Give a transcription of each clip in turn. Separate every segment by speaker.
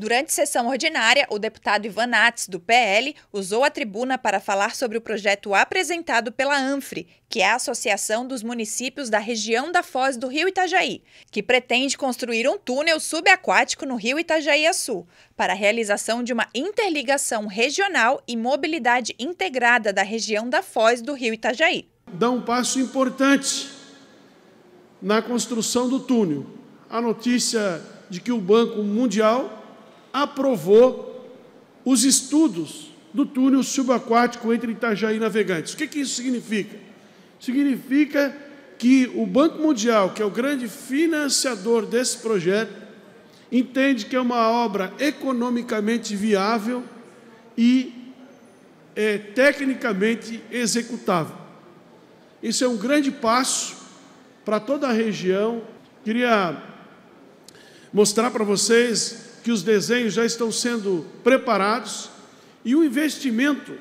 Speaker 1: Durante sessão ordinária, o deputado Ivan Nats, do PL, usou a tribuna para falar sobre o projeto apresentado pela ANFRE, que é a Associação dos Municípios da região da Foz do Rio Itajaí, que pretende construir um túnel subaquático no Rio Itajaí-Açu, para a realização de uma interligação regional e mobilidade integrada da região da Foz do Rio Itajaí.
Speaker 2: Dá um passo importante na construção do túnel. A notícia de que o Banco Mundial aprovou os estudos do túnel subaquático entre Itajaí e Navegantes. O que, que isso significa? Significa que o Banco Mundial, que é o grande financiador desse projeto, entende que é uma obra economicamente viável e é, tecnicamente executável. Isso é um grande passo para toda a região. Queria mostrar para vocês que os desenhos já estão sendo preparados e o investimento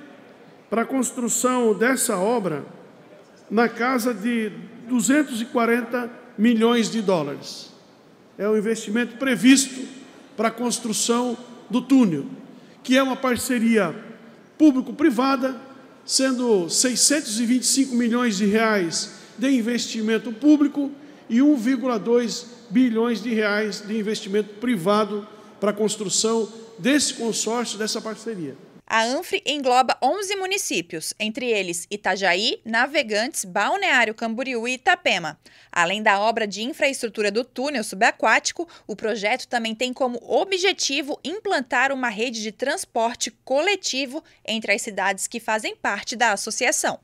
Speaker 2: para a construção dessa obra na casa de 240 milhões de dólares. É o investimento previsto para a construção do túnel, que é uma parceria público-privada, sendo 625 milhões de reais de investimento público e 1,2 bilhões de reais de investimento privado para a construção desse consórcio, dessa parceria.
Speaker 1: A ANFRE engloba 11 municípios, entre eles Itajaí, Navegantes, Balneário Camboriú e Itapema. Além da obra de infraestrutura do túnel subaquático, o projeto também tem como objetivo implantar uma rede de transporte coletivo entre as cidades que fazem parte da associação.